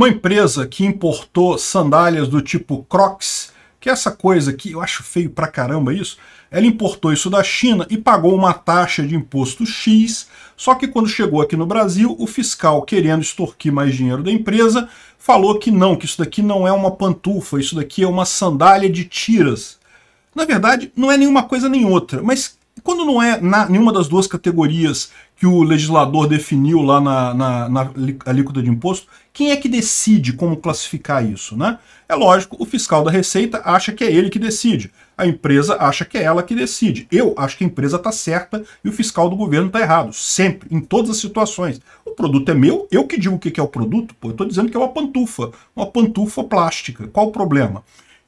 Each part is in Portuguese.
Uma empresa que importou sandálias do tipo Crocs, que é essa coisa que eu acho feio pra caramba isso, ela importou isso da China e pagou uma taxa de imposto X, só que quando chegou aqui no Brasil, o fiscal, querendo extorquir mais dinheiro da empresa, falou que não, que isso daqui não é uma pantufa, isso daqui é uma sandália de tiras. Na verdade, não é nenhuma coisa nem outra, mas quando não é na, nenhuma das duas categorias que o legislador definiu lá na, na, na alíquota de imposto, quem é que decide como classificar isso? Né? É lógico, o fiscal da Receita acha que é ele que decide, a empresa acha que é ela que decide. Eu acho que a empresa está certa e o fiscal do governo está errado, sempre, em todas as situações. O produto é meu, eu que digo o que é o produto, pô, eu estou dizendo que é uma pantufa, uma pantufa plástica. Qual o problema?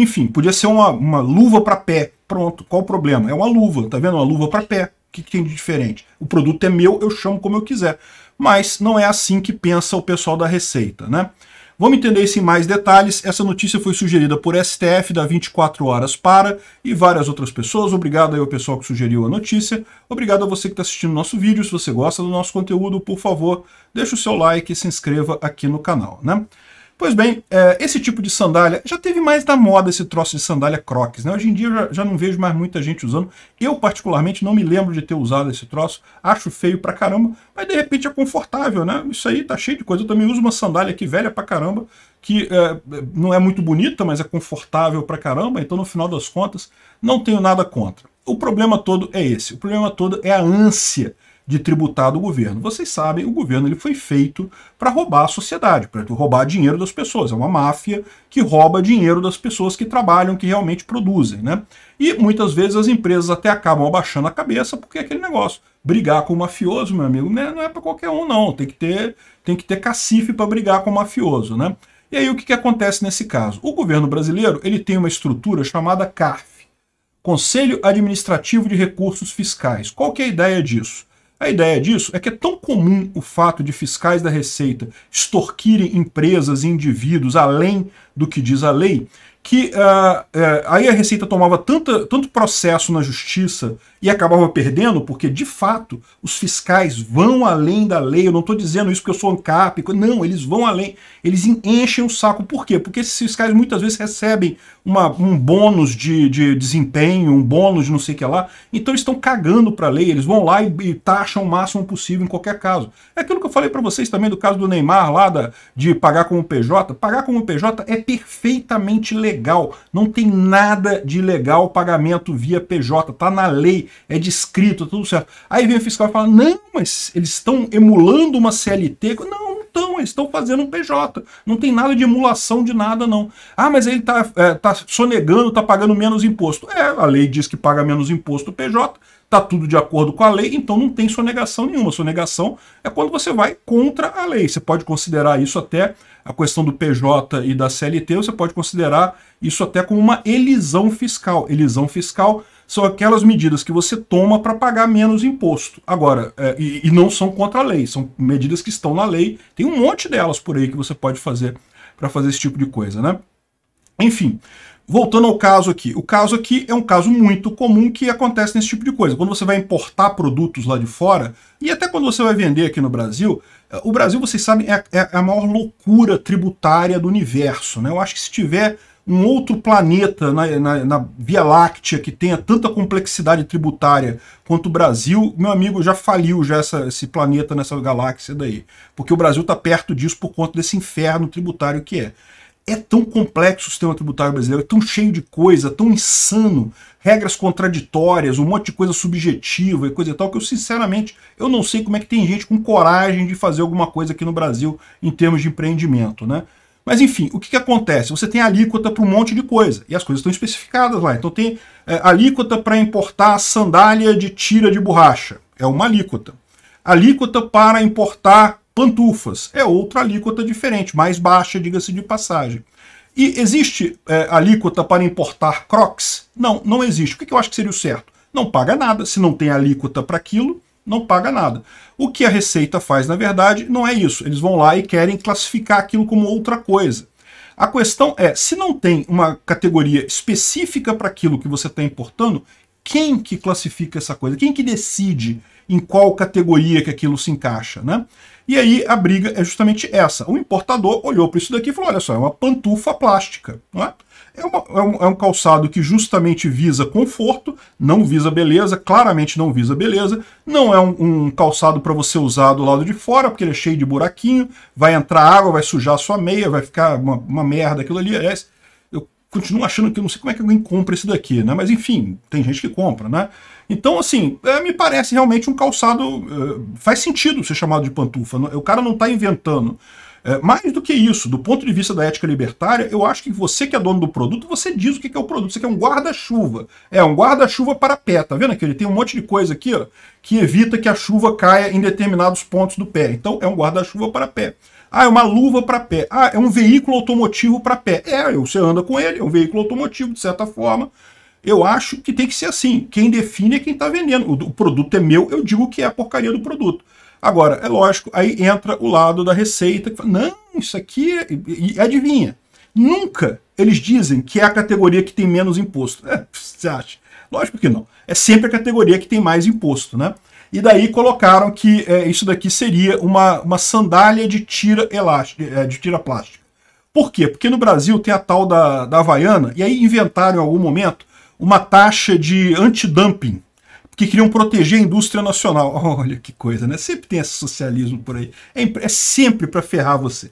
Enfim, podia ser uma, uma luva para pé. Pronto, qual o problema? É uma luva, tá vendo? Uma luva para pé. O que, que tem de diferente? O produto é meu, eu chamo como eu quiser. Mas não é assim que pensa o pessoal da Receita, né? Vamos entender isso em mais detalhes. Essa notícia foi sugerida por STF da 24 Horas Para e várias outras pessoas. Obrigado aí ao pessoal que sugeriu a notícia. Obrigado a você que está assistindo nosso vídeo. Se você gosta do nosso conteúdo, por favor, deixe o seu like e se inscreva aqui no canal. Né? Pois bem, é, esse tipo de sandália, já teve mais da moda esse troço de sandália crocs, né? Hoje em dia eu já, não vejo mais muita gente usando. Eu, particularmente, não me lembro de ter usado esse troço, acho feio pra caramba, mas de repente é confortável, né? Isso aí tá cheio de coisa. Eu também uso uma sandália aqui velha pra caramba, que é, não é muito bonita, mas é confortável pra caramba, então no final das contas, não tenho nada contra. O problema todo é esse, o problema todo é a ânsia de tributar do governo. Vocês sabem, o governo ele foi feito para roubar a sociedade, para roubar dinheiro das pessoas. É uma máfia que rouba dinheiro das pessoas que trabalham, que realmente produzem. Né? E muitas vezes as empresas até acabam abaixando a cabeça porque é aquele negócio. Brigar com o mafioso, meu amigo, né? não é para qualquer um, não. Tem que ter, tem que ter cacife para brigar com o mafioso. Né? E aí o que, que acontece nesse caso? O governo brasileiro ele tem uma estrutura chamada CARF. Conselho Administrativo de Recursos Fiscais. Qual que é a ideia disso? A ideia disso é que é tão comum o fato de fiscais da Receita extorquirem empresas e indivíduos além do que diz a lei, que uh, uh, aí a Receita tomava tanta, tanto processo na justiça e acabava perdendo, porque de fato os fiscais vão além da lei. Eu não estou dizendo isso porque eu sou ANCAP, não, eles vão além, eles enchem o saco. Por quê? Porque esses fiscais muitas vezes recebem uma, um bônus de, de desempenho, um bônus de não sei o que lá, então eles estão cagando para a lei, eles vão lá e, e, taxam o máximo possível em qualquer caso. É aquilo que eu falei para vocês também do caso do Neymar lá da, de pagar como PJ. Pagar como PJ é perfeitamente legal, não tem nada de legal o pagamento via PJ, tá na lei é descrito, tudo certo. Aí vem o fiscal e fala: não, mas eles estão emulando uma CLT. Não, não estão, eles estão fazendo um PJ. Não tem nada de emulação de nada, não. Ah, mas ele está é, tá sonegando, está pagando menos imposto. É, a lei diz que paga menos imposto o PJ, está tudo de acordo com a lei, então não tem sonegação nenhuma. Sonegação é quando você vai contra a lei. Você pode considerar isso até a questão do PJ e da CLT, você pode considerar isso até como uma elisão fiscal. Elisão fiscal são aquelas medidas que você toma para pagar menos imposto. Agora, é, e, e, não são contra a lei, são medidas que estão na lei. Tem um monte delas por aí que você pode fazer para fazer esse tipo de coisa, né? Enfim, voltando ao caso aqui. O caso aqui é um caso muito comum que acontece nesse tipo de coisa. Quando você vai importar produtos lá de fora, e até quando você vai vender aqui no Brasil, eh, o Brasil, vocês sabem, é, é, é, a maior loucura tributária do universo. Né? Eu acho que se tiver um outro planeta na, na, na, Via Láctea que tenha tanta complexidade tributária quanto o Brasil, meu amigo já faliu já essa, esse planeta nessa galáxia daí. Porque o Brasil está perto disso por conta desse inferno tributário que é. É tão complexo o sistema tributário brasileiro, é tão cheio de coisa, tão insano, regras contraditórias, um monte de coisa subjetiva e coisa e tal, que eu sinceramente eu não sei como é que tem gente com coragem de fazer alguma coisa aqui no Brasil em termos de empreendimento, né? Mas enfim, o que, que acontece? Você tem alíquota para um monte de coisa, e as coisas estão especificadas lá. Então tem é, alíquota para importar sandália de tira de borracha, é uma alíquota. Alíquota para importar pantufas. É outra alíquota diferente, mais baixa, diga-se de passagem. E existe é, alíquota para importar crocs? Não, não existe. O que eu acho que seria o certo? Não paga nada. Se não tem alíquota para aquilo, não paga nada. O que a Receita faz, na verdade, não é isso. Eles vão lá e querem classificar aquilo como outra coisa. A questão é, se não tem uma categoria específica para aquilo que você está importando, quem que classifica essa coisa? Quem que decide em qual categoria que aquilo se encaixa, né? E aí a briga é justamente essa. O importador olhou para isso daqui e falou, olha só, é uma pantufa plástica, não é? É, uma, é, um, é, um, calçado que justamente visa conforto, não visa beleza, claramente não visa beleza. Não é um, um calçado para você usar do lado de fora, porque ele é cheio de buraquinho, vai entrar água, vai sujar a sua meia, vai ficar uma, uma merda aquilo ali. Aliás, continuo achando que eu não sei como é que alguém compra isso daqui, né? Mas enfim, tem gente que compra, né? Então, assim, é, me parece realmente um calçado. É, faz sentido ser chamado de pantufa. O cara não está inventando. É, mais do que isso, do ponto de vista da ética libertária, eu acho que você que é dono do produto, você diz o que é o produto. Você quer é um guarda-chuva. É, um guarda-chuva para pé. Tá vendo que ele tem um monte de coisa aqui ó, que evita que a chuva caia em determinados pontos do pé. Então, é um guarda-chuva para pé. Ah, é uma luva para pé. Ah, é um veículo automotivo para pé. É, você anda com ele, é um veículo automotivo, de certa forma. Eu acho que tem que ser assim. Quem define é quem está vendendo. O, produto é meu, eu digo que é a porcaria do produto. Agora, é lógico, aí entra o lado da receita. Que fala, Não, isso aqui... É... E adivinha? Nunca eles dizem que é a categoria que tem menos imposto. É, você acha? Lógico que não. É sempre a categoria que tem mais imposto, né? e daí colocaram que é, isso daqui seria uma, uma sandália de tira, elástica, é, de tira plástica. Por quê? Porque no Brasil tem a tal da, da Havaiana, e aí inventaram em algum momento uma taxa de antidumping, que queriam proteger a indústria nacional. Olha que coisa, né? Sempre tem esse socialismo por aí. É, é sempre para ferrar você.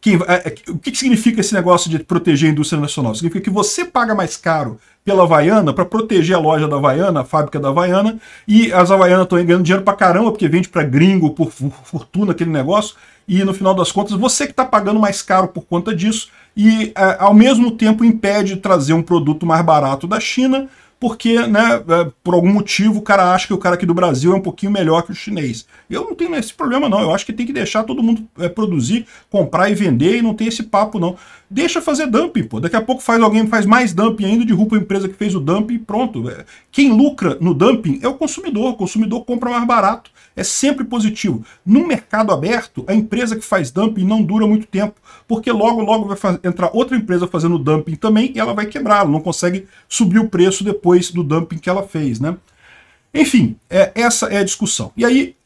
Quem, é, é, o que, que significa esse negócio de proteger a indústria nacional? Significa que você paga mais caro pela Havaiana para proteger a loja da Havaiana, a fábrica da Havaiana, e as Havaianas estão ganhando dinheiro para caramba, porque vende para gringo por fortuna aquele negócio, e no final das contas você que está pagando mais caro por conta disso, e é, ao mesmo tempo impede de trazer um produto mais barato da China porque, né, é, por algum motivo, o cara acha que o cara aqui do Brasil é um pouquinho melhor que o chinês. Eu não tenho esse problema, não. Eu acho que tem que deixar todo mundo é, produzir, comprar e vender, e não tem esse papo, não. Deixa fazer dumping, pô. Daqui a pouco faz alguém faz mais dumping ainda, derruba a empresa que fez o dumping e pronto. É, quem lucra no dumping é o consumidor. O consumidor compra mais barato. É sempre positivo. Num mercado aberto, a empresa que faz dumping não dura muito tempo, porque logo, logo vai entrar outra empresa fazendo dumping também e ela vai quebrar. Ela não consegue subir o preço depois depois do dumping que ela fez, né? Enfim, é, essa é a discussão. E aí,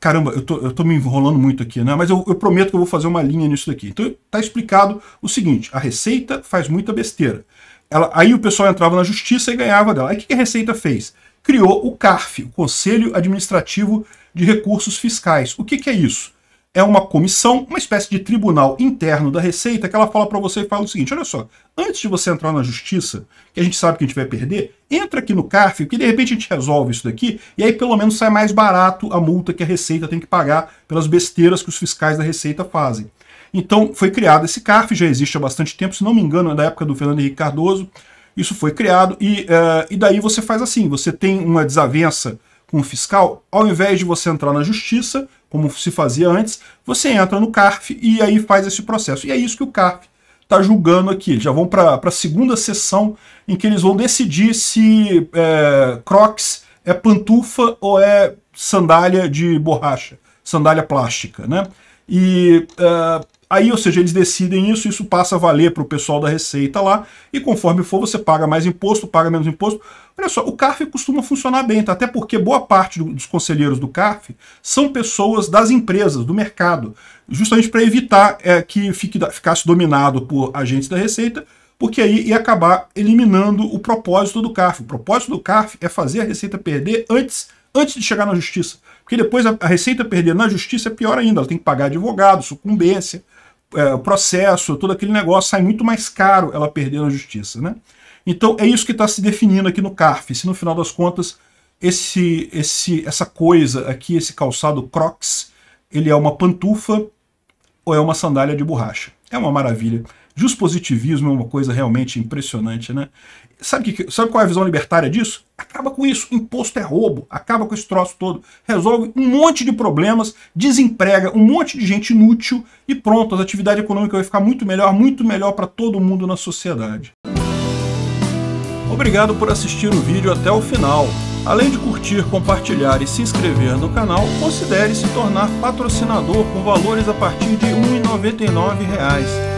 caramba, eu tô, eu tô me enrolando muito aqui, né? Mas eu, eu prometo que eu vou fazer uma linha nisso daqui. Então tá explicado o seguinte, a Receita faz muita besteira. Ela, aí o pessoal entrava na justiça e ganhava dela. Aí o que, que a Receita fez? Criou o CARF, o Conselho Administrativo de Recursos Fiscais. O que, que é isso? é uma comissão, uma espécie de tribunal interno da Receita que ela fala para você e fala o seguinte: olha só, antes de você entrar na justiça, que a gente sabe que a gente vai perder, entra aqui no CARF, que de repente a gente resolve isso daqui, e aí pelo menos sai mais barato a multa que a Receita tem que pagar pelas besteiras que os fiscais da Receita fazem. Então foi criado esse CARF, já existe há bastante tempo, se não me engano, é da época do Fernando Henrique Cardoso. Isso foi criado, e, uh, e daí você faz assim: você tem uma desavença com o fiscal, ao invés de você entrar na justiça, como se fazia antes, você entra no CARF e aí faz esse processo. E é isso que o CARF está julgando aqui. Eles já vão para a segunda sessão em que eles vão decidir se é, Crocs é pantufa ou é sandália de borracha, sandália plástica, né? E uh, Aí, ou seja, eles decidem isso, isso passa a valer para o pessoal da Receita lá, e conforme for, você paga mais imposto, paga menos imposto. Olha só, o CARF costuma funcionar bem, tá? até porque boa parte dos conselheiros do CARF são pessoas das empresas, do mercado, justamente para evitar é, que fique, ficasse dominado por agentes da Receita, porque aí ia acabar eliminando o propósito do CARF. O propósito do CARF é fazer a Receita perder antes, antes de chegar na Justiça. Porque depois a, a Receita perder na Justiça é pior ainda, ela tem que pagar advogado, sucumbência, é, processo, todo aquele negócio, sai muito mais caro ela perder a justiça. Né? Então é isso que está se definindo aqui no CARF, se no final das contas esse, esse, essa coisa aqui, esse calçado Crocs, ele é uma pantufa ou é uma sandália de borracha. É uma maravilha. Juspositivismo é uma coisa realmente impressionante, né? Sabe, que, sabe qual é a visão libertária disso? Acaba com isso. Imposto é roubo. Acaba com esse troço todo. Resolve um monte de problemas, desemprega um monte de gente inútil e pronto, a atividade econômica vai ficar muito melhor, muito melhor para todo mundo na sociedade. Obrigado por assistir o vídeo até o final. Além de curtir, compartilhar e se inscrever no canal, considere se tornar patrocinador com valores a partir de R$ 1,99